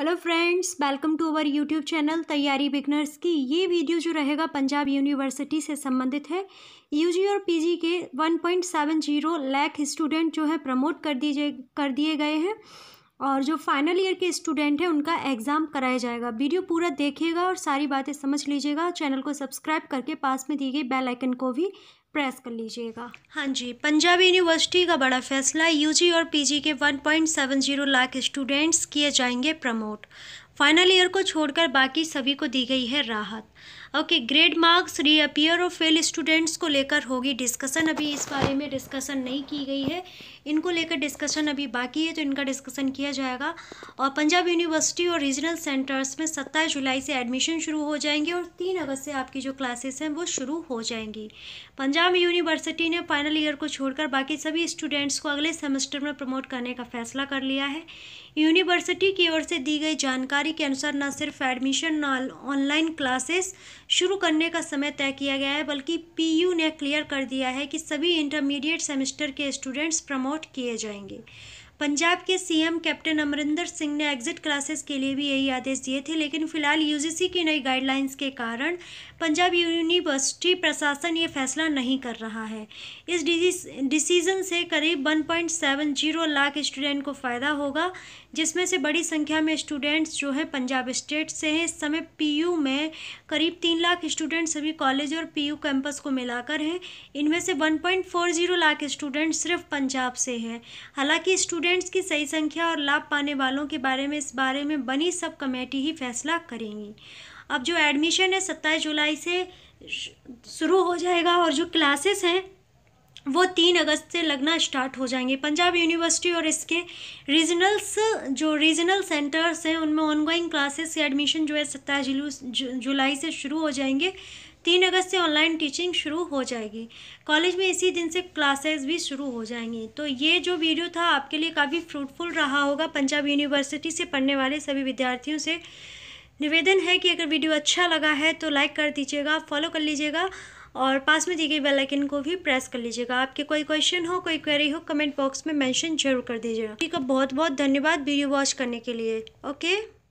hello friends welcome to our YouTube channel तैयारी beginners की ये वीडियो जो रहेगा पंजाब यूनिवर्सिटी से संबंधित है यूजी और पीजी के 1.70 लैख स्टूडेंट जो है प्रमोट कर दिए कर दिए गए हैं और जो फाइनल ईयर के स्टूडेंट हैं उनका एग्ज़ाम कराया जाएगा वीडियो पूरा देखिएगा और सारी बातें समझ लीजिएगा चैनल को सब्सक्राइब करके पास में दी गई बेलाइकन को भी प्रेस कर लीजिएगा हाँ जी पंजाब यूनिवर्सिटी का बड़ा फैसला यूजी और पीजी के 1.70 लाख स्टूडेंट्स किए जाएंगे प्रमोट फाइनल ईयर को छोड़कर बाकी सभी को दी गई है राहत ओके ग्रेड मार्क्स रीअपियर और फेल स्टूडेंट्स को लेकर होगी डिस्कशन अभी इस बारे में डिस्कशन नहीं की गई है इनको लेकर डिस्कशन अभी बाकी है तो इनका डिस्कशन किया जाएगा और पंजाब यूनिवर्सिटी और रीजनल सेंटर्स में सत्ताईस जुलाई से एडमिशन शुरू हो जाएंगे और तीन अगस्त से आपकी जो क्लासेस हैं वो शुरू हो जाएंगी पंजाब यूनिवर्सिटी ने फाइनल ईयर को छोड़कर बाकी सभी स्टूडेंट्स को अगले सेमेस्टर में प्रमोट करने का फैसला कर लिया है यूनिवर्सिटी की ओर से दी गई जानकारी जानकारी के अनुसार न सिर्फ एडमिशन न ऑनलाइन क्लासेस शुरू करने का समय तय किया गया है बल्कि पीयू ने क्लियर कर दिया है कि सभी इंटरमीडिएट सेमेस्टर के स्टूडेंट्स प्रमोट किए जाएंगे पंजाब के सीएम कैप्टन अमरिंदर सिंह ने एग्जिट क्लासेस के लिए भी यही आदेश दिए थे लेकिन फिलहाल यूजीसी की नई गाइडलाइंस के कारण पंजाब यूनिवर्सिटी प्रशासन ये फैसला नहीं कर रहा है इस डिसीजन से करीब 1.70 लाख स्टूडेंट को फ़ायदा होगा जिसमें से बड़ी संख्या में स्टूडेंट्स जो है पंजाब स्टेट से हैं इस समय पी में करीब तीन लाख स्टूडेंट सभी कॉलेज और पी कैंपस को मिलाकर हैं इनमें से वन लाख स्टूडेंट सिर्फ पंजाब से हैं हालाँकि स्टूडेंट स्टूडेंट्स की सही संख्या और लाभ पाने वालों के बारे में इस बारे में बनी सब कमेटी ही फैसला करेंगी अब जो एडमिशन है सत्ताईस जुलाई से शुरू हो जाएगा और जो क्लासेस हैं वो तीन अगस्त से लगना स्टार्ट हो जाएंगे पंजाब यूनिवर्सिटी और इसके रीजनल्स जो रीजनल सेंटर्स हैं उनमें ऑनगोइंग क्लासेस एडमिशन जो है सत्ताईस जुलाई से शुरू हो जाएंगे तीन अगस्त से ऑनलाइन टीचिंग शुरू हो जाएगी कॉलेज में इसी दिन से क्लासेस भी शुरू हो जाएंगी तो ये जो वीडियो था आपके लिए काफ़ी फ्रूटफुल रहा होगा पंजाब यूनिवर्सिटी से पढ़ने वाले सभी विद्यार्थियों से निवेदन है कि अगर वीडियो अच्छा लगा है तो लाइक कर दीजिएगा फॉलो कर लीजिएगा और पास में दी गई बेल आइकन को भी प्रेस कर लीजिएगा आपके कोई क्वेश्चन हो कोई क्वेरी हो कमेंट बॉक्स में मेंशन जरूर कर दीजिएगा ठीक है बहुत बहुत धन्यवाद वीडियो वॉच करने के लिए ओके